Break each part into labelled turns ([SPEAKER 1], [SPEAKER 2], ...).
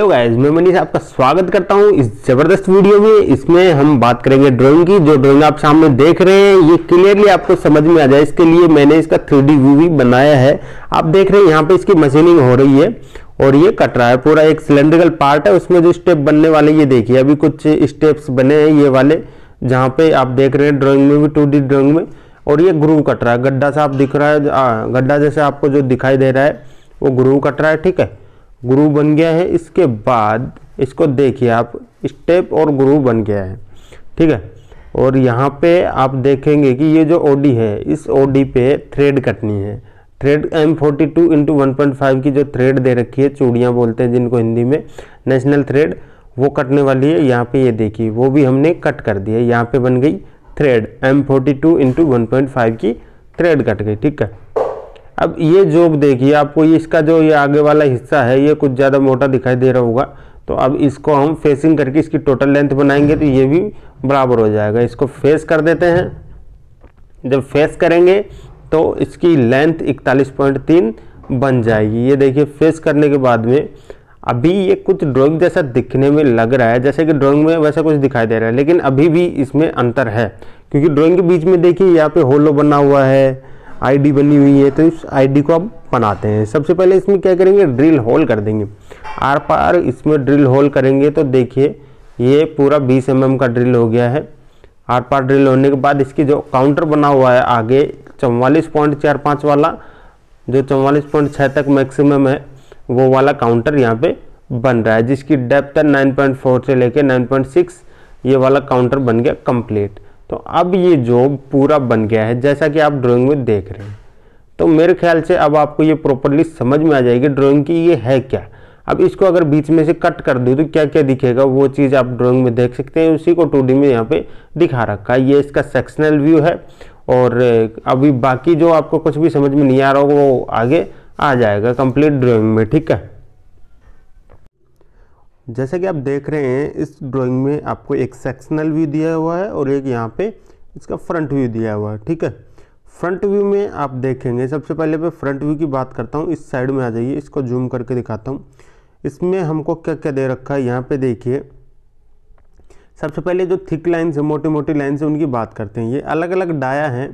[SPEAKER 1] तो गाइज मैं मनीष आपका स्वागत करता हूँ इस ज़बरदस्त वीडियो में इसमें हम बात करेंगे ड्राइंग की जो ड्राइंग आप सामने देख रहे हैं ये क्लियरली आपको समझ में आ जाए इसके लिए मैंने इसका थ्री डी व्यू भी बनाया है आप देख रहे हैं यहाँ पे इसकी मशीनिंग हो रही है और ये कट रहा है पूरा एक सिलेंड्रिकल पार्ट है उसमें जो स्टेप बनने वाले ये देखिए अभी कुछ स्टेप्स बने हैं ये वाले जहाँ पे आप देख रहे हैं ड्रॉइंग में भी टू डी में और ये ग्रू कट रहा है गड्ढा सा आप दिख रहा है गड्ढा जैसे आपको जो दिखाई दे रहा है वो ग्रू कट रहा है ठीक है गुरु बन गया है इसके बाद इसको देखिए आप स्टेप और गुरु बन गया है ठीक है और यहाँ पे आप देखेंगे कि ये जो ओडी है इस ओडी पे थ्रेड कटनी है thread M forty two into one point five की जो थ्रेड दे रखी है चूड़ियाँ बोलते हैं जिनको हिंदी में नेशनल थ्रेड वो कटने वाली है यहाँ पे ये देखिए वो भी हमने कट कर दी है यहाँ पे बन गई thread M forty two into one point five की थ्रेड कट गई ठीक है अब ये जोक देखिए आपको ये इसका जो ये आगे वाला हिस्सा है ये कुछ ज़्यादा मोटा दिखाई दे रहा होगा तो अब इसको हम फेसिंग करके इसकी टोटल लेंथ बनाएंगे तो ये भी बराबर हो जाएगा इसको फेस कर देते हैं जब फेस करेंगे तो इसकी लेंथ इकतालीस पॉइंट तीन बन जाएगी ये देखिए फेस करने के बाद में अभी ये कुछ ड्राइंग जैसा दिखने में लग रहा है जैसे कि ड्राइंग में वैसा कुछ दिखाई दे रहा है लेकिन अभी भी इसमें अंतर है क्योंकि ड्राइंग के बीच में देखिए यहाँ पे होलो बना हुआ है आईडी बनी हुई है तो इस आईडी को आप बनाते हैं सबसे पहले इसमें क्या करेंगे ड्रिल होल कर देंगे आर पार इसमें ड्रिल होल करेंगे तो देखिए ये पूरा 20 एम का ड्रिल हो गया है आर पार ड्रिल होने के बाद इसकी जो काउंटर बना हुआ है आगे चौवालीस पॉइंट चार पाँच वाला जो चौवालीस पॉइंट छः तक मैक्सिमम है वो वाला काउंटर यहाँ पे बन रहा है जिसकी डेप्थ है 9.4 से लेके 9.6 ये वाला काउंटर बन गया कंप्लीट तो अब ये जॉब पूरा बन गया है जैसा कि आप ड्राइंग में देख रहे हैं तो मेरे ख्याल से अब आपको ये प्रॉपरली समझ में आ जाएगी ड्राइंग की ये है क्या अब इसको अगर बीच में से कट कर दूँ तो क्या क्या दिखेगा वो चीज़ आप ड्राइंग में देख सकते हैं उसी को टू में यहाँ पे दिखा रखा है ये इसका सेक्शनल व्यू है और अभी बाकी जो आपको कुछ भी समझ में नहीं आ रहा होगा वो आगे आ जाएगा कंप्लीट ड्राइंग में ठीक है जैसे कि आप देख रहे हैं इस ड्राइंग में आपको एक सेक्शनल व्यू दिया हुआ है और एक यहाँ पे इसका फ्रंट व्यू दिया हुआ है ठीक है फ्रंट व्यू में आप देखेंगे सबसे पहले मैं फ्रंट व्यू की बात करता हूँ इस साइड में आ जाइए इसको जूम करके दिखाता हूँ इसमें हमको क्या क्या दे रखा है यहाँ पर देखिए सबसे पहले जो थिक लाइन्स हैं मोटी मोटी लाइन से उनकी बात करते हैं ये अलग अलग डाया हैं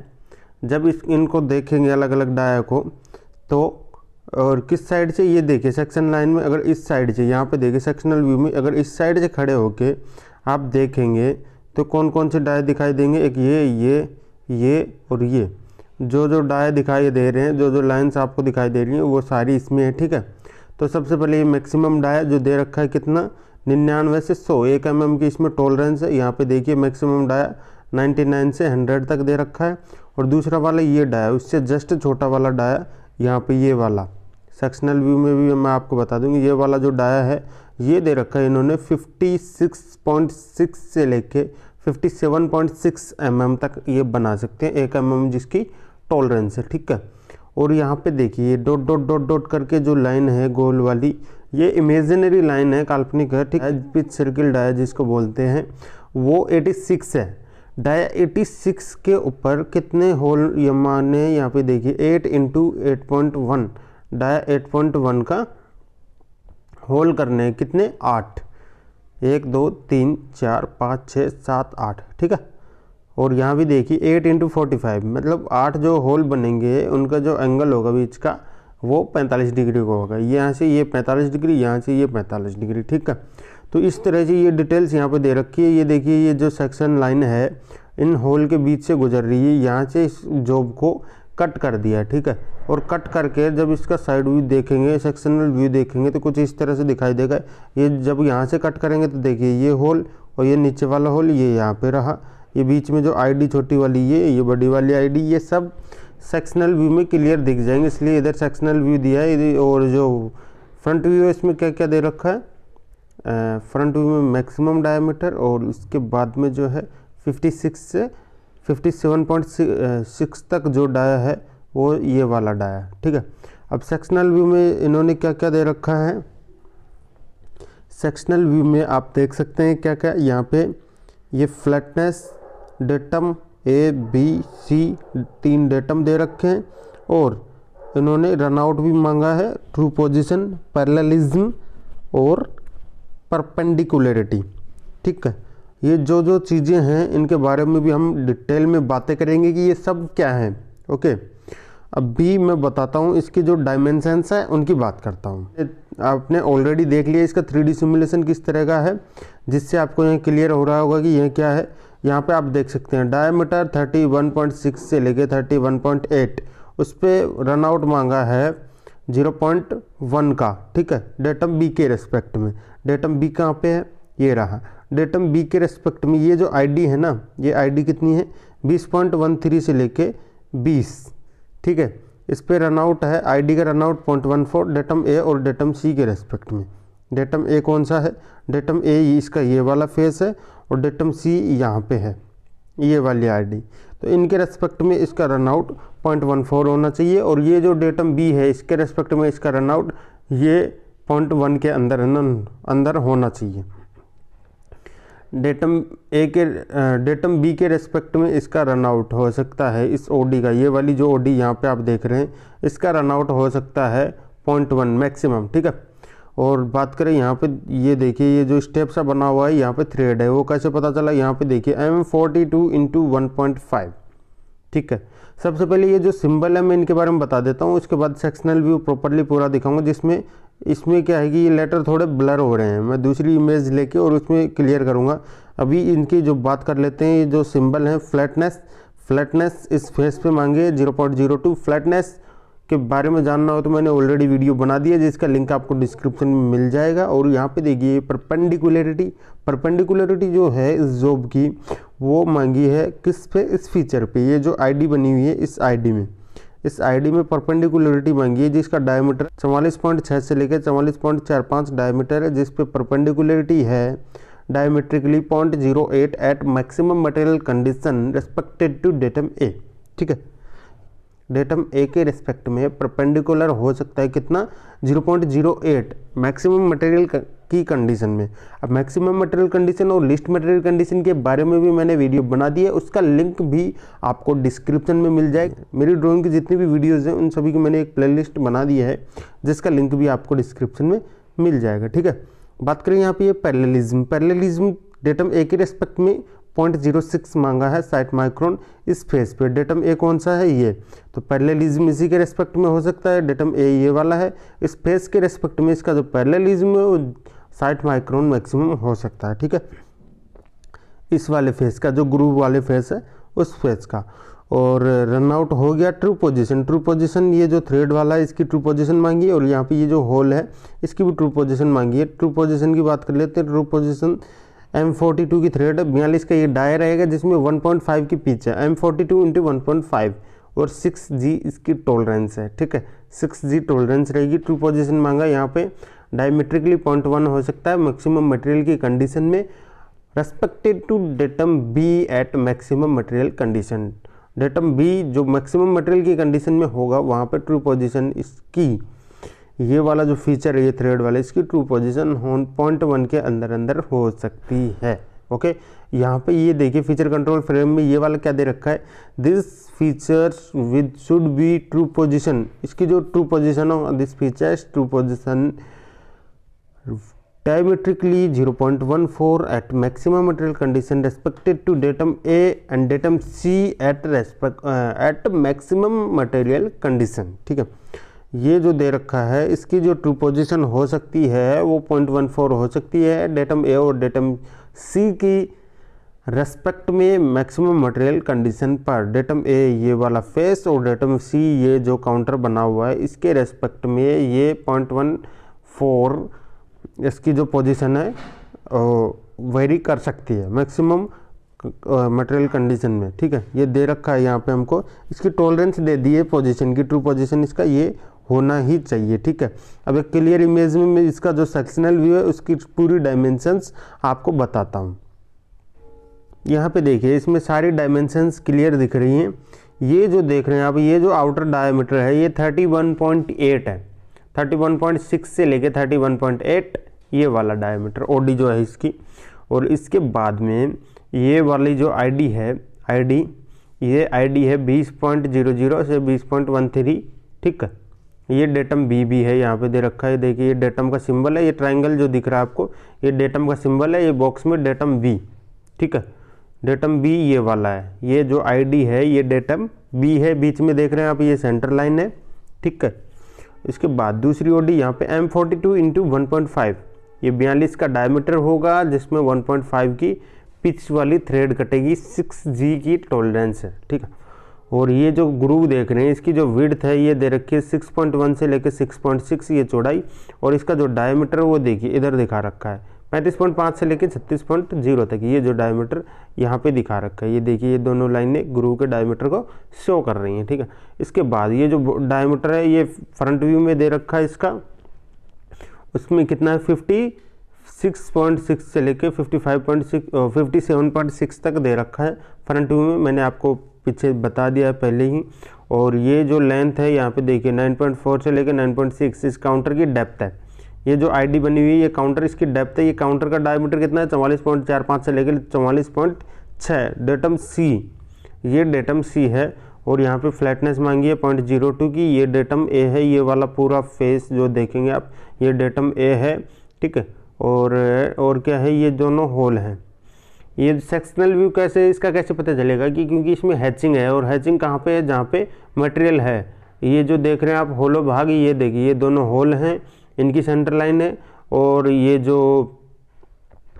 [SPEAKER 1] जब इस इनको देखेंगे अलग अलग डाया को तो और किस साइड से ये देखिए सेक्शन लाइन में अगर इस साइड से यहाँ पे देखिए सेक्शनल व्यू में अगर इस साइड से खड़े होके आप देखेंगे तो कौन कौन से डाय दिखाई देंगे एक ये ये ये और ये जो जो डाय दिखाई दे रहे हैं जो जो लाइन्स आपको दिखाई दे रही हैं वो सारी इसमें है ठीक है तो सबसे पहले ये मैक्सिमम डाय जो दे रखा है कितना निन्यानवे से सौ एक एम mm की इसमें टॉलरेंस है यहाँ पर देखिए मैक्सिमम डाया नाइन्टी से हंड्रेड तक दे रखा है और दूसरा वाला ये डाया उससे जस्ट छोटा वाला डाया यहाँ पे ये वाला सेक्शनल व्यू में भी मैं आपको बता दूंगी ये वाला जो डाया है ये दे रखा है इन्होंने 56.6 से लेके 57.6 mm तक ये बना सकते हैं एक एम mm जिसकी टॉलरेंस है ठीक है और यहाँ पे देखिए डॉट डॉट डॉट डॉट करके जो लाइन है गोल वाली ये इमेजिनरी लाइन है काल्पनिक है ठीक है पिच सर्किल डाया जिसको बोलते हैं वो 86 है डाया 86 के ऊपर कितने होल यमान है यहाँ पे देखिए 8 into eight point one dia eight point one का होल करने हैं कितने आठ एक दो तीन चार पाँच छः सात आठ ठीक है और यहाँ भी देखिए एट इंटू फोर्टी फाइव मतलब आठ जो होल बनेंगे उनका जो एंगल होगा बीच का वो पैंतालीस डिग्री को होगा यहाँ से ये पैंतालीस डिग्री यहाँ से ये पैंतालीस डिग्री ठीक है तो इस तरह से ये डिटेल्स यहाँ पे दे रखी है ये देखिए ये जो सेक्शन लाइन है इन होल के बीच से गुजर रही है यहाँ से इस जॉब को कट कर दिया है ठीक है और कट करके जब इसका साइड व्यू देखेंगे सेक्शनल व्यू देखेंगे तो कुछ इस तरह से दिखाई देगा ये जब यहाँ से कट करेंगे तो देखिए ये होल और ये नीचे वाला होल ये यहाँ पे रहा ये बीच में जो आईडी छोटी वाली ये ये बड़ी वाली आईडी ये सब सेक्शनल व्यू में क्लियर दिख जाएंगे इसलिए इधर सेक्शनल व्यू दिया है और जो फ्रंट व्यू है इसमें क्या क्या दे रखा है फ्रंट व्यू में मैक्सिमम डायमीटर और इसके बाद में जो है फिफ्टी से 57.6 uh, तक जो डाया है वो ये वाला डाया है ठीक है अब सेक्शनल व्यू में इन्होंने क्या क्या दे रखा है सेक्शनल व्यू में आप देख सकते हैं क्या क्या यहाँ पे ये flatness datum A B C तीन डेटम दे रखे हैं और इन्होंने रनआउट भी मांगा है ट्रू पोजिशन पैरलिज्म और परपेंडिकुलरिटी ठीक है ये जो जो चीज़ें हैं इनके बारे में भी हम डिटेल में बातें करेंगे कि ये सब क्या हैं ओके अब भी मैं बताता हूँ इसके जो डायमेंशनस हैं उनकी बात करता हूँ आपने ऑलरेडी देख लिया इसका थ्री सिमुलेशन किस तरह का है जिससे आपको यह क्लियर हो रहा होगा कि यह क्या है यहाँ पे आप देख सकते हैं डायमीटर 31.6 से लेके 31.8 उस पर रनआउट मांगा है 0.1 का ठीक है डेटम बी के रेस्पेक्ट में डेटम बी कहाँ पे है ये रहा डेटम बी के रेस्पेक्ट में ये जो आईडी है ना ये आईडी कितनी है 20.13 से लेके 20 ठीक है इस पर रनआउट है आईडी का runout point one four datum A और डेटम सी के रेस्पेक्ट में डेटम ए कौन सा है डेटम ए इसका ये वाला फेस है और डेटम सी यहाँ पे है ये वाली आईडी तो इनके रेस्पेक्ट में इसका रनआउट पॉइंट वन फोर होना चाहिए और ये जो डेटम बी है इसके रेस्पेक्ट में इसका रनआउट ये पॉइंट वन के अंदर अंदर होना चाहिए डेटम ए के डेटम बी के रेस्पेक्ट में इसका रन आउट हो सकता है इस ओडी का ये वाली जो ओडी यहाँ पे आप देख रहे हैं इसका रन आउट हो सकता है पॉइंट वन मैक्सिमम ठीक है और बात करें यहाँ पे ये देखिए ये जो स्टेप सा बना हुआ है यहाँ पे थ्रेड है वो कैसे पता चला यहाँ पे देखिए M forty two into one point five ठीक है सबसे पहले ये जो सिंबल है मैं इनके बारे में बता देता हूँ उसके बाद सेक्शनल व्यू प्रॉपरली पूरा दिखाऊंगा जिसमें इसमें क्या है कि ये लेटर थोड़े ब्लर हो रहे हैं मैं दूसरी इमेज लेके और उसमें क्लियर करूँगा अभी इनकी जो बात कर लेते हैं ये जो सिंबल है फ्लैटनेस फ्लैटनेस इस फेस पे मांगे zero point zero two flatness के बारे में जानना हो तो मैंने ऑलरेडी वीडियो बना दिया जिसका लिंक आपको डिस्क्रिप्शन में मिल जाएगा और यहाँ पर देखिए परपेंडिकुलरिटी परपेंडिकुलरिटी जो है इस जॉब की वो मांगी है किस पे इस फीचर पर ये जो आई बनी हुई है इस आई में इस आईडी में परपेंडिकुलरिटी मांगी है जिसका डायमीटर चवालीस पॉइंट छः से लेकर चवालीस पॉइंट चार पाँच डायमीटर है जिस पे परपेंडिकुलरिटी है diametrically point zero eight at maximum material condition respected to datum A ठीक है डेटम ए के रिस्पेक्ट में परपेंडिकुलर हो सकता है कितना zero point zero eight maximum material की कंडीशन में अब मैक्सिमम मटेरियल कंडीशन और लिस्ट मटेरियल कंडीशन के बारे में भी मैंने वीडियो बना दिया है उसका लिंक भी आपको डिस्क्रिप्शन में मिल जाएगा मेरी ड्राइंग की जितनी भी वीडियोज़ हैं उन सभी की मैंने एक प्लेलिस्ट बना दिया है जिसका लिंक भी आपको डिस्क्रिप्शन में मिल जाएगा ठीक है बात करें यहाँ पर ये पैरलिज्म पैरेललिज्म डेटम ए के रेस्पेक्ट में पॉइंट जीरो सिक्स मांगा है साइट माइक्रोन इस फेज पे डेटम ए कौन सा है ये तो पैरलिज्म इसी के रेस्पेक्ट में हो सकता है डेटम ए ये वाला है इस फेज के रेस्पेक्ट में इसका जो पैरलिज्म है वो साठ माइक्रोन मैक्सिमम हो सकता है ठीक है इस वाले फेस का जो ग्रूव वाले फेस है उस फेस का और रन आउट हो गया ट्रू पोजीशन ट्रू पोजीशन ये जो थ्रेड वाला है इसकी ट्रू पोजीशन मांगी है और यहाँ पे ये जो होल है इसकी भी ट्रू पोजीशन मांगी है ट्रू पोजीशन की बात कर लेते हैं true position M forty two की थ्रेड है बयालीस का ये डाय रहेगा जिसमें वन पॉइंट फाइव की पिच है M forty two into one point five और सिक्स जी इसकी टोलरेंस है ठीक है सिक्स जी टोलरेंस रहेगी ट्रू पोजिशन मांगा यहाँ पे डायमेट्रिकली पॉइंट वन हो सकता है मैक्सिमम मटेरियल की कंडीशन में respected to datum B at maximum material condition datum B जो मैक्सिमम मटेरियल की कंडीशन में होगा वहाँ पर ट्रू पोजिशन इसकी ये वाला जो फीचर है ये थ्रेड वाला इसकी ट्रू पोजिशन होन पॉइंट वन के अंदर अंदर हो सकती है ओके यहाँ पे ये देखिए फीचर कंट्रोल फ्रेम में ये वाला क्या दे रखा है this features with should be true position इसकी जो ट्रू पोजीशन हो this features true position diametrically 0.14 at maximum material condition respected to datum A and datum C at respect uh, at maximum material condition ठीक है ये जो दे रखा है इसकी जो ट्रू पोजिशन हो सकती है वो पॉइंट वन फोर हो सकती है डेटम ए और डेटम सी की रेस्पेक्ट में मैक्सिमम मटेरियल कंडीशन पर डेटम ए ये वाला फेस और डेटम सी ये जो काउंटर बना हुआ है इसके रेस्पेक्ट में ये पॉइंट वन फोर इसकी जो पोजीशन है वेरी कर सकती है मैक्सिमम मटेरियल कंडीशन में ठीक है ये दे रखा है यहाँ पे हमको इसकी टॉलरेंस दे दी है पोजीशन की ट्रू पोजीशन इसका ये होना ही चाहिए ठीक है अब एक क्लियर इमेज में मैं इसका जो सेक्शनल व्यू है उसकी पूरी डायमेंशंस आपको बताता हूँ यहाँ पे देखिए इसमें सारी डायमेंशंस क्लियर दिख रही हैं ये जो देख रहे हैं आप ये जो आउटर डायमीटर है ये थर्टी है 31.6 से लेके 31.8 ये वाला डायमीटर ओडी जो है इसकी और इसके बाद में ये वाली जो आईडी है आईडी ये आईडी है 20.00 से 20.13 ठीक है ये डेटम बी भी है यहाँ पे दे रखा है देखिए ये डेटम का सिंबल है ये ट्रायंगल जो दिख रहा है आपको ये डेटम का सिंबल है ये बॉक्स में डेटम बी ठीक है डेटम बी ये वाला है ये जो आईडी है ये डेटम बी है बीच में देख रहे हैं आप ये सेंटर लाइन है ठीक है इसके बाद दूसरी ओ डी यहाँ पर M forty two into one point five ये बयालीस का डायमीटर होगा जिसमें वन पॉइंट फाइव की पिच वाली थ्रेड कटेगी सिक्स जी की टॉलरेंस है ठीक है और ये जो ग्रूव देख रहे हैं इसकी जो विड्थ है ये दे रखी है सिक्स पॉइंट वन से लेकर सिक्स पॉइंट सिक्स ये चौड़ाई और इसका जो डायमीटर वो देखिए इधर दिखा रखा है पैंतीस पॉइंट पाँच से लेकर छत्तीस पॉइंट जीरो तक ये जो डायमीटर यहाँ पे दिखा रखा है ये देखिए ये दोनों लाइनें ग्रूव के डायमीटर को शो कर रही हैं ठीक है इसके बाद ये जो डायमीटर है ये फ्रंट व्यू में दे रखा है इसका उसमें कितना है फिफ्टी सिक्स पॉइंट सिक्स से लेके fifty five point six fifty seven point six तक दे रखा है फ्रंट व्यू में मैंने आपको पीछे बता दिया है पहले ही और ये जो लेंथ है यहाँ पे देखिए नाइन पॉइंट फोर से लेके नाइन पॉइंट सिक्स इस काउंटर की डेप्थ है ये जो आईडी बनी हुई है ये काउंटर इसकी डेप्थ है ये काउंटर का डायमीटर कितना है चवालीस पॉइंट चार पाँच से लेकर चौवालीस पॉइंट छः डेटम सी ये डेटम सी है और यहाँ पे फ्लैटनेस मांगी है पॉइंट जीरो टू की ये डेटम ए है ये वाला पूरा फेस जो देखेंगे आप ये डेटम ए है ठीक है और और क्या है ये दोनों होल हैं ये सेक्शनल व्यू कैसे इसका कैसे पता चलेगा कि क्योंकि इसमें हैचिंग है और हैचिंग कहाँ पर है जहाँ पे मटेरियल है ये जो देख रहे हैं आप होलो भाग ये देखिए ये दोनों होल हैं इनकी सेंटर लाइन है और ये जो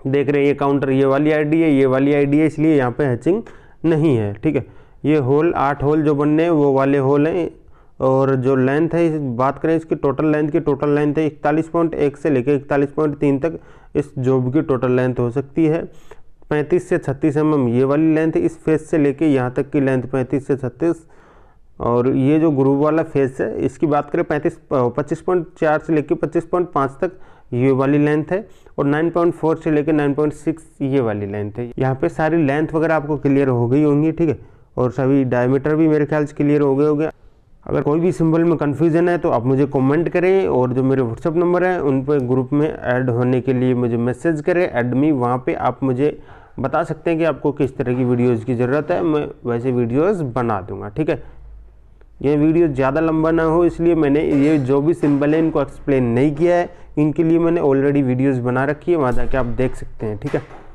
[SPEAKER 1] देख रहे हैं ये काउंटर ये वाली आईडी है ये वाली आईडी है इसलिए यहाँ पे हैचिंग नहीं है ठीक है ये होल आठ होल जो बनने हैं वो वाले होल हैं और जो लेंथ है बात करें इसकी टोटल लेंथ की टोटल लेंथ है इकतालीस पॉइंट एक से लेकर इकतालीस पॉइंट तीन तक इस जॉब की टोटल लेंथ हो सकती है पैंतीस से छत्तीस एम एम ये वाली लेंथ इस फेस से लेके यहाँ तक की लेंथ पैंतीस से छत्तीस और ये जो ग्रुप वाला फेस है इसकी बात करें पैंतीस पच्चीस पॉइंट चार से लेकर पच्चीस पॉइंट पाँच तक ये वाली लेंथ है और 9.4 से लेकर 9.6 ये वाली लेंथ है यहाँ पे सारी लेंथ वगैरह आपको क्लियर हो गई होंगी ठीक है और सभी डायमीटर भी मेरे ख्याल से क्लियर हो गए हो गया अगर कोई भी सिंबल में कन्फ्यूजन है तो आप मुझे कमेंट करें और जो मेरे व्हाट्सअप नंबर है उन पर ग्रुप में ऐड होने के लिए मुझे मैसेज करें एडमी वहाँ पर आप मुझे बता सकते हैं कि आपको किस तरह की वीडियोज़ की ज़रूरत है मैं वैसे वीडियोज़ बना दूँगा ठीक है ये वीडियो ज़्यादा लंबा ना हो इसलिए मैंने ये जो भी सिंबल है इनको एक्सप्लेन नहीं किया है इनके लिए मैंने ऑलरेडी वीडियोस बना रखी है वहाँ जाके आप देख सकते हैं ठीक है